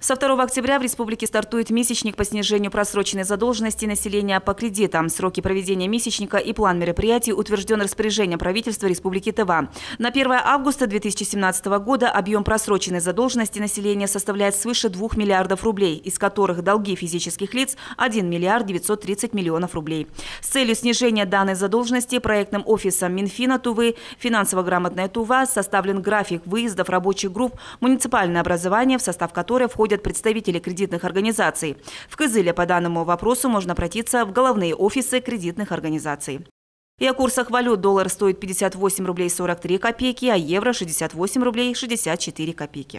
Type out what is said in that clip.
Со 2 октября в республике стартует месячник по снижению просроченной задолженности населения по кредитам. Сроки проведения месячника и план мероприятий утвержден распоряжением правительства Республики Тыва. На 1 августа 2017 года объем просроченной задолженности населения составляет свыше 2 миллиардов рублей, из которых долги физических лиц – 1 миллиард 930 миллионов рублей. С целью снижения данной задолженности проектным офисом Минфина Тувы «Финансово-грамотная Тува» составлен график выездов рабочих групп муниципальное образование, в состав которой входят ответят представители кредитных организаций. В Кызыле по данному вопросу можно обратиться в головные офисы кредитных организаций. И о курсах валют доллар стоит 58 рублей 43 копейки, а евро 68 рублей 64 копейки.